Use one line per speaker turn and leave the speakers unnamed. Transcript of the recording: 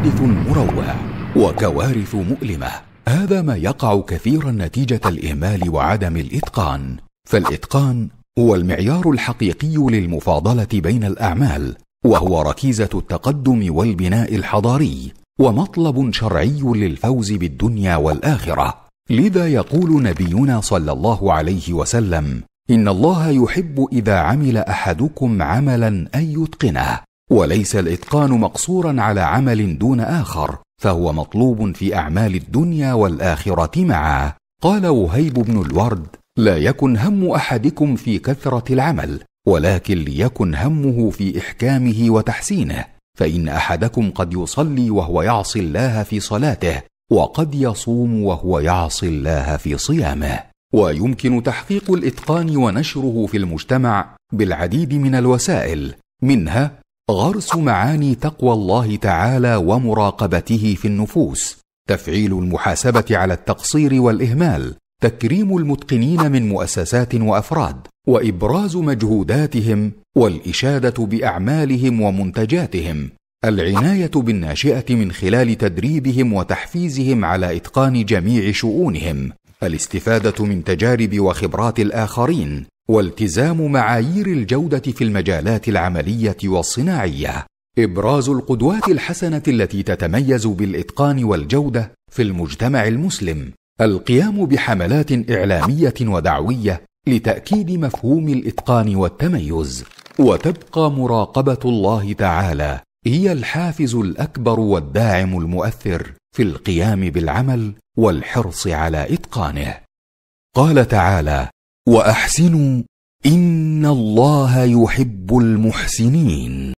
حادث مروع وكوارث مؤلمه هذا ما يقع كثيرا نتيجه الاهمال وعدم الاتقان فالاتقان هو المعيار الحقيقي للمفاضله بين الاعمال وهو ركيزه التقدم والبناء الحضاري ومطلب شرعي للفوز بالدنيا والاخره لذا يقول نبينا صلى الله عليه وسلم ان الله يحب اذا عمل احدكم عملا ان يتقنه وليس الاتقان مقصورا على عمل دون اخر فهو مطلوب في اعمال الدنيا والاخره معا قال وهيب بن الورد لا يكن هم احدكم في كثره العمل ولكن ليكن همه في احكامه وتحسينه فان احدكم قد يصلي وهو يعصي الله في صلاته وقد يصوم وهو يعصي الله في صيامه ويمكن تحقيق الاتقان ونشره في المجتمع بالعديد من الوسائل منها غرس معاني تقوى الله تعالى ومراقبته في النفوس تفعيل المحاسبه على التقصير والاهمال تكريم المتقنين من مؤسسات وافراد وابراز مجهوداتهم والاشاده باعمالهم ومنتجاتهم العنايه بالناشئه من خلال تدريبهم وتحفيزهم على اتقان جميع شؤونهم الاستفاده من تجارب وخبرات الاخرين والتزام معايير الجوده في المجالات العمليه والصناعيه ابراز القدوات الحسنه التي تتميز بالاتقان والجوده في المجتمع المسلم القيام بحملات اعلاميه ودعويه لتاكيد مفهوم الاتقان والتميز وتبقى مراقبه الله تعالى هي الحافز الاكبر والداعم المؤثر في القيام بالعمل والحرص على اتقانه قال تعالى واحسنوا ان الله يحب المحسنين